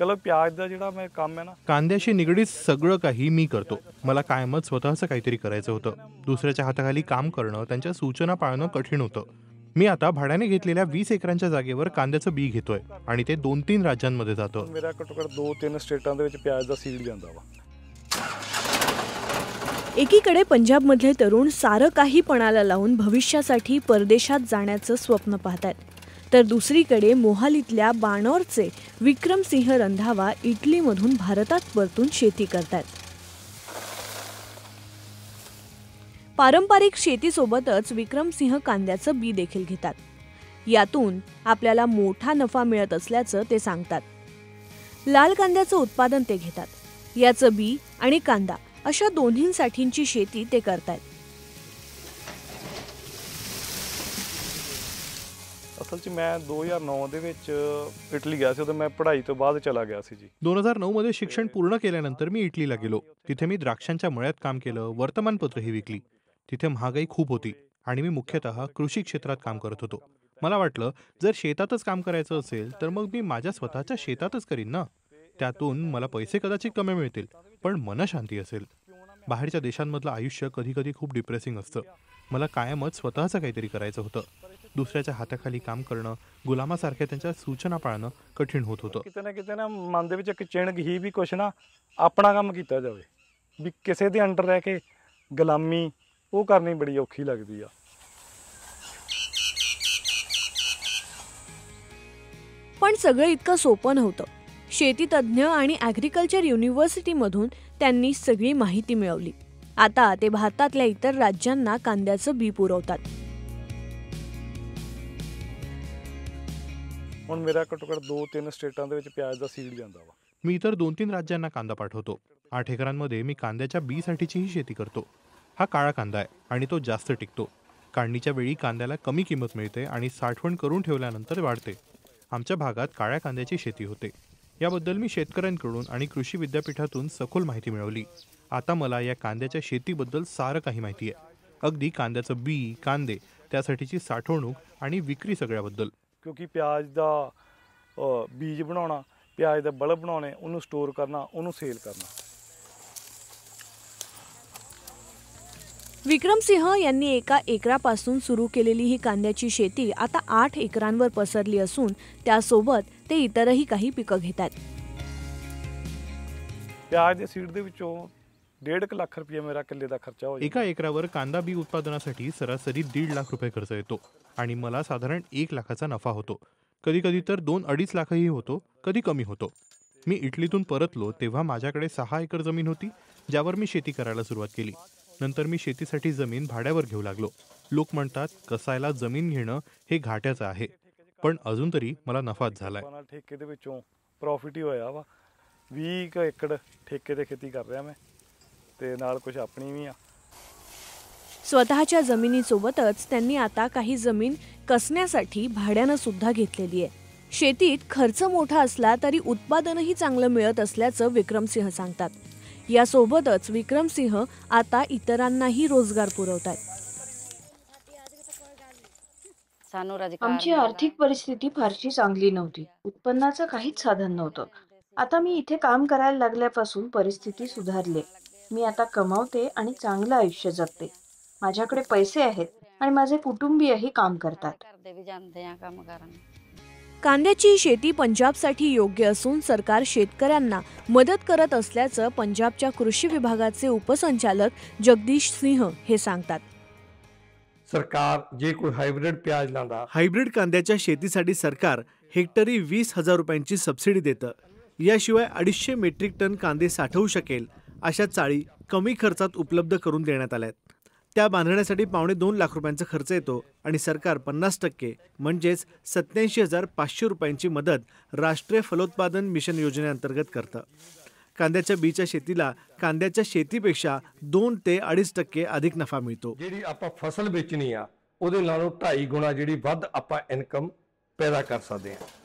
कल प्याज दा जेह्ड़ा मैं काम है ना कांद्याशी निगडीत सगळं काही मी करतो मला कायमच स्वतःचं काहीतरी करायचं होतं दुसऱ्याच्या हाताखाली काम करणं त्यांच्या सूचना पाळणं कठीण होतं मी आता भाड्याने घेतलेल्या वीस एकरांच्या जागेवर कांद्याचं बी घेतोय आणि ते दोन तीन राज्यांमध्ये जातं ਮੇਰਾ ਘੱਟੋ दोन तीन ਤਿੰਨ ਸਟੇਟਾਂ ਦੇ ਵਿੱਚ ਪਿਆਜ਼ एकीकडे पंजाबमधले तरुण सारं काही पणाला लावून भविष्यासाठी परदेशात जाण्याचं स्वप्न पाहतात तर दुसरीकडे मोहालीतल्या बाणोरचे विक्रमसिंह रंधावा इटलीमधून भारतात परतून शेती करतात पारंपरिक शेतीसोबतच विक्रमसिंह कांद्याचं बी देखील घेतात यातून आपल्याला मोठा नफा मिळत असल्याचं ते सांगतात लाल कांद्याचं उत्पादन ते घेतात याचं बी आणि कांदा अशा दोन्हींसाठींची शेती ते करतात ਅਸਲ 'ਚ ਮੈਂ 2009 ਦੇ इटली ਗਿਆ ਸੀ ਉਦੋਂ पढाई तो बाद चला गया सी जी 2009 मध्ये शिक्षण पूर्ण केल्यानंतर मी इटलीला गेलो तिथे मी द्राक्षांच्या मळ्यात काम केलं वर्तमानपत्र ही विकली तिथे महागाई खूप होती आणि मी मुख्यतः कृषी क्षेत्रात काम करत होतो मला वाटलं जर शेतातच काम करायचं असेल तर मग मी माझ्या स्वतःच्या शेतातच करीन ना त्यातून मला पैसे कदाचित कमी मिळतील पण मन शांती असेल बाहेरच्या देशांमधलं आयुष्य कधीकधी खूप डिप्रेसिंग असतं मला कायमच स्वतःचं काहीतरी करायचं होतं दुसऱ्याच्या हाताखाली काम करणं गुलामासारख्या त्यांच्या सूचना पाळणं कठीण होत होतं किती ना किती ना ਮਨ ਦੇ ਵਿੱਚ ਇੱਕ ਚਿਣਗ ਹੀ ਵੀ ਕੁਛ ਨਾ ਆਪਣਾ ਕੰਮ ਕੀਤਾ ਜਾਵੇ ਵੀ ਕਿਸੇ ਦੇ ਅੰਡਰ ਰਹਿ गुलामी ओ ਉਹ बडी औखी पण सगळं इतकं सोपं नव्हतं शेती शेतीतज्ज्ञ आणि ॲग्रिकल्चर युनिव्हर्सिटीमधून त्यांनी सगळी माहिती मिळवली आता ते भारतातल्या इतर राज्यांना कांद्याचं बी पुरवतात मी इतर दोन तीन राज्यांना कांदा पाठवतो आठ एकरांमध्ये मी कांद्याच्या बीसाठीचीही शेती करतो हा काळा कांदा आहे आणि तो जास्त टिकतो काढणीच्या वेळी कांद्याला कमी किंमत मिळते आणि साठवण करून ठेवल्यानंतर वाढते आमच्या भागात काळ्या कांद्याची शेती होते याबद्दल मी शेतकऱ्यांकडून आणि कृषी विद्यापीठातून सखोल माहिती मिळवली आता मला या कांद्याच्या शेतीबद्दल सारं काही माहिती आहे अगदी कांद्याचं बी कांदे त्यासाठीची साठवणूक आणि विक्री सगळ्याबद्दल क्योंकि प्याज दा बीज बनवणं प्याज दा बळ बनवणे ਬਣਾਉਣੇ स्टोर करना ਕਰਨਾ सेल करना विक्रमसिंह यांनी एका एकरापासून सुरू केलेली ही कांद्याची शेती आता आठ एकरांवर पसरली असून त्यासोबत ते इतरही काही पिकं घेतात हो एका एकरावर कांदा बी उत्पादनासाठी सरासरी दीड लाख रुपये खर्च येतो आणि मला साधारण एक लाखाचा नफा होतो कधी कधी तर दोन अडीच लाखही होतो कधी कमी होतो मी इटलीतून परतलो तेव्हा माझ्याकडे सहा एकर जमीन होती ज्यावर मी शेती करायला सुरुवात केली नंतर मी शेतीसाठी जमीन भाड्यावर घेऊ लागलो लोक म्हणतात कसायला जमीन घेणं हे घाट्याचं आहे पण अजून तरी मला नफाच झालाय ठेके ते प्रॉफिट ही होया वा 20 ठेके खेती त्यांनी आता काही जमीन कसण्यासाठी भाड्यानं सुद्धा घेतलेली आहे शेतीत खर्च मोठा असला तरी उत्पादनही चांगलं मिळत असल्याचं विक्रमसिंह सांगतात यासोबतच सोबतच विक्रमसिंह आता इतरांनाही रोजगार पुरवत आहेत आमची आर्थिक परिस्थिती फारशी चांगली नव्हती उत्पन्नाचं काहीच साधन नव्हतं आता मी इथे काम करायला लागल्यापासून परिस्थिती सुधारली मी आता कमावते आणि चांगलं आयुष्य जगते माझ्याकडे पैसे आहेत आणि माझे कुटुंबीयही काम करतात कांद्याची शेती पंजाबसाठी योग्य असून सरकार शेतकऱ्यांना मदत करत असल्याचं पंजाबच्या कृषी विभागाचे उपसंचालक जगदीश सिंह हे सांगतात सरकार जे कोई हायब्रिड प्याज लांदा हायब्रिड कांद्याच्या शेतीसाठी सरकार हेक्टरी वीस हजार रुपयांची सबसिडी देतं याशिवाय अडीचशे मेट्रिक टन कांदे साठवू शकेल अशा चाळी कमी खर्चात उपलब्ध करून देण्यात आल्या आहेत त्या बांधण्यासाठी पावणे दोन लाख रुपयांचा खर्च येतो आणि सरकार पन्नास टक्के म्हणजेच सत्याऐंशी हजार पाचशे रुपयांची मदत राष्ट्रीय फलोत्पादन मिशन योजनेअंतर्गत करतं कांद्याच्या बीच्या शेतीला कांद्याच्या शेतीपेक्षा दोन ते अडीच टक्के अधिक नफा मिळतो जी फसल बेचनी आहे ਉਹਦੇ ਨਾਲੋਂ 2.5 ਗੁਣਾ ਜਿਹੜੀ ਵੱਧ पैदा कर